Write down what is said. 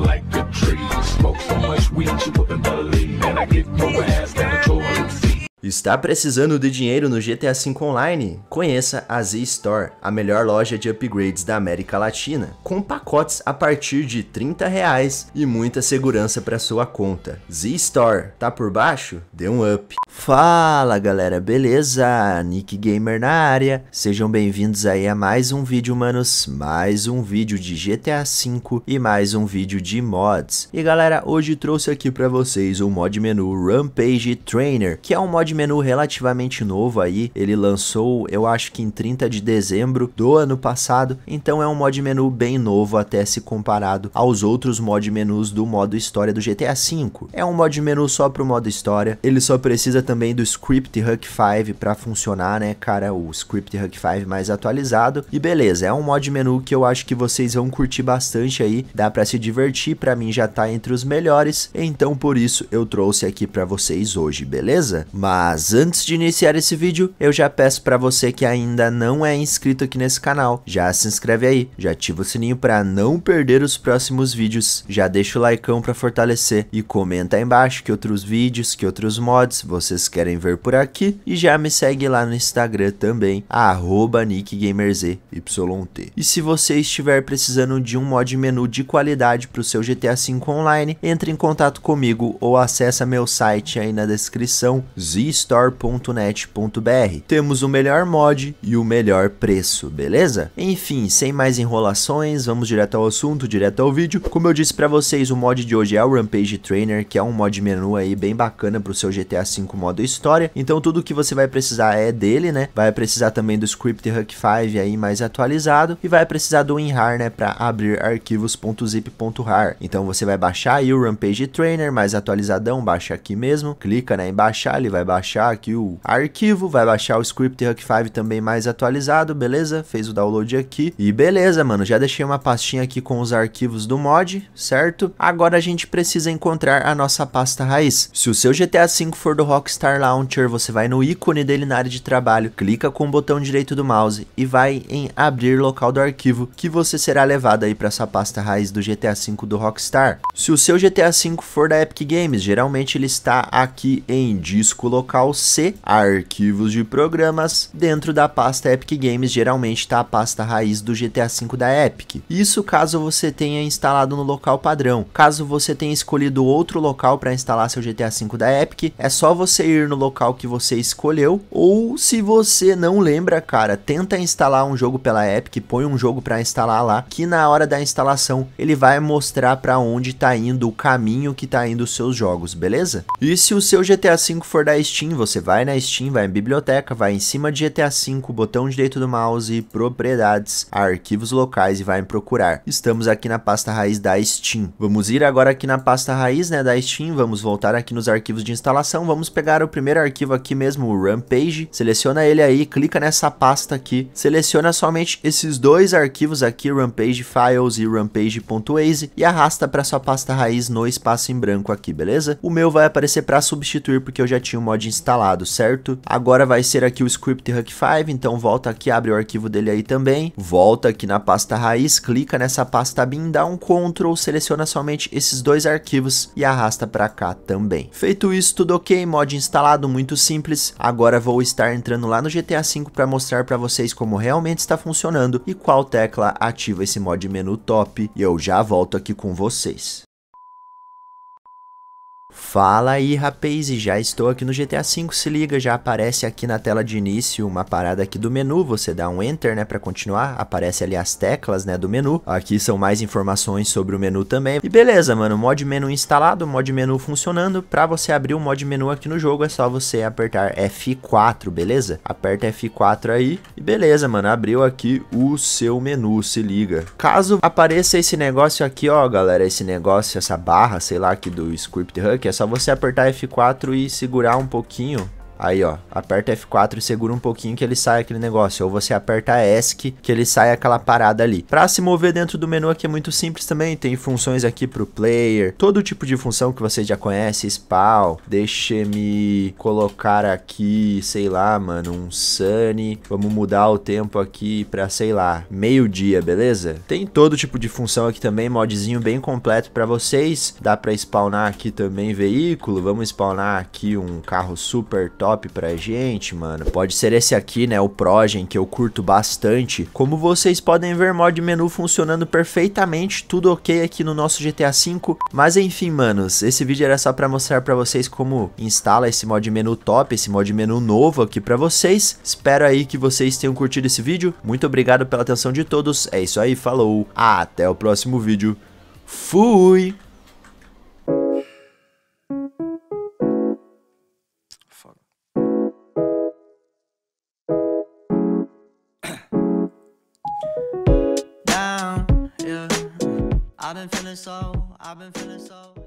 like a tree. Smoke so much weed you wouldn't believe, and I get more ass than Está precisando de dinheiro no GTA V Online? Conheça a Z-Store, a melhor loja de upgrades da América Latina, com pacotes a partir de 30 reais e muita segurança para sua conta. Z-Store, tá por baixo? Dê um up. Fala galera, beleza? Nick Gamer na área. Sejam bem-vindos aí a mais um vídeo, manos. Mais um vídeo de GTA V e mais um vídeo de mods. E galera, hoje trouxe aqui para vocês o mod menu Rampage Trainer, que é um mod menu menu relativamente novo aí, ele lançou, eu acho que em 30 de dezembro do ano passado, então é um mod menu bem novo até se comparado aos outros mod menus do modo história do GTA V. É um mod menu só pro modo história, ele só precisa também do script hack 5 para funcionar, né, cara, o script hack 5 mais atualizado. E beleza, é um mod menu que eu acho que vocês vão curtir bastante aí, dá para se divertir, para mim já tá entre os melhores, então por isso eu trouxe aqui para vocês hoje, beleza? Mas mas antes de iniciar esse vídeo, eu já peço para você que ainda não é inscrito aqui nesse canal, já se inscreve aí, já ativa o sininho para não perder os próximos vídeos, já deixa o likeão para fortalecer e comenta aí embaixo que outros vídeos, que outros mods vocês querem ver por aqui e já me segue lá no Instagram também, nickgamerz, E se você estiver precisando de um mod menu de qualidade para o seu GTA V Online, entre em contato comigo ou acessa meu site aí na descrição, store.net.br Temos o melhor mod e o melhor preço, beleza? Enfim, sem mais enrolações, vamos direto ao assunto, direto ao vídeo. Como eu disse para vocês, o mod de hoje é o Rampage Trainer, que é um mod menu aí bem bacana pro seu GTA V modo história. Então tudo que você vai precisar é dele, né? Vai precisar também do script Hack 5 aí mais atualizado e vai precisar do WinRAR, né, para abrir arquivos.zip.rar. Então você vai baixar aí o Rampage Trainer mais atualizadão, baixa aqui mesmo, clica né, em baixar, ele vai baixar baixar aqui o arquivo, vai baixar o script Hack 5 também mais atualizado, beleza? Fez o download aqui e beleza, mano, já deixei uma pastinha aqui com os arquivos do mod, certo? Agora a gente precisa encontrar a nossa pasta raiz. Se o seu GTA V for do Rockstar Launcher, você vai no ícone dele na área de trabalho, clica com o botão direito do mouse e vai em abrir local do arquivo, que você será levado aí para essa pasta raiz do GTA V do Rockstar. Se o seu GTA V for da Epic Games, geralmente ele está aqui em disco local local C, arquivos de programas, dentro da pasta Epic Games geralmente está a pasta raiz do GTA V da Epic. Isso caso você tenha instalado no local padrão. Caso você tenha escolhido outro local para instalar seu GTA V da Epic, é só você ir no local que você escolheu ou se você não lembra, cara, tenta instalar um jogo pela Epic, põe um jogo para instalar lá, que na hora da instalação ele vai mostrar para onde está indo o caminho que está indo os seus jogos, beleza? E se o seu GTA V for da Steam Steam, você vai na Steam, vai em biblioteca, vai em cima de GTA V, botão direito do mouse, propriedades, arquivos locais e vai em procurar. Estamos aqui na pasta raiz da Steam. Vamos ir agora aqui na pasta raiz, né, da Steam, vamos voltar aqui nos arquivos de instalação, vamos pegar o primeiro arquivo aqui mesmo, o Rampage, seleciona ele aí, clica nessa pasta aqui, seleciona somente esses dois arquivos aqui, Rampage Files e Rampage.waze e arrasta para sua pasta raiz no espaço em branco aqui, beleza? O meu vai aparecer para substituir porque eu já tinha o mod instalado, certo? Agora vai ser aqui o script Hack 5, então volta aqui, abre o arquivo dele aí também, volta aqui na pasta raiz, clica nessa pasta bin, dá um Ctrl, seleciona somente esses dois arquivos e arrasta para cá também. Feito isso, tudo ok, mod instalado, muito simples. Agora vou estar entrando lá no GTA V para mostrar para vocês como realmente está funcionando e qual tecla ativa esse mod menu top. E eu já volto aqui com vocês. Fala aí, rapaz, já estou aqui no GTA V, se liga, já aparece aqui na tela de início uma parada aqui do menu, você dá um enter, né, pra continuar, aparece ali as teclas, né, do menu, aqui são mais informações sobre o menu também, e beleza, mano, mod menu instalado, mod menu funcionando, pra você abrir o mod menu aqui no jogo é só você apertar F4, beleza? Aperta F4 aí, e beleza, mano, abriu aqui o seu menu, se liga. Caso apareça esse negócio aqui, ó, galera, esse negócio, essa barra, sei lá, aqui do Script hook aqui, é só você apertar F4 e segurar um pouquinho Aí, ó, aperta F4 e segura um pouquinho que ele sai aquele negócio. Ou você aperta ESC que ele sai aquela parada ali. Pra se mover dentro do menu aqui é muito simples também. Tem funções aqui pro player, todo tipo de função que você já conhece, spawn. Deixa-me colocar aqui, sei lá, mano, um sunny. Vamos mudar o tempo aqui pra, sei lá, meio-dia, beleza? Tem todo tipo de função aqui também, modzinho bem completo pra vocês. Dá pra spawnar aqui também veículo. Vamos spawnar aqui um carro super top top pra gente, mano. Pode ser esse aqui, né, o Progen, que eu curto bastante. Como vocês podem ver, mod menu funcionando perfeitamente, tudo ok aqui no nosso GTA V. Mas enfim, manos, esse vídeo era só pra mostrar pra vocês como instala esse mod menu top, esse mod menu novo aqui pra vocês. Espero aí que vocês tenham curtido esse vídeo. Muito obrigado pela atenção de todos. É isso aí, falou. Até o próximo vídeo. Fui! I've been feeling so, I've been feeling so.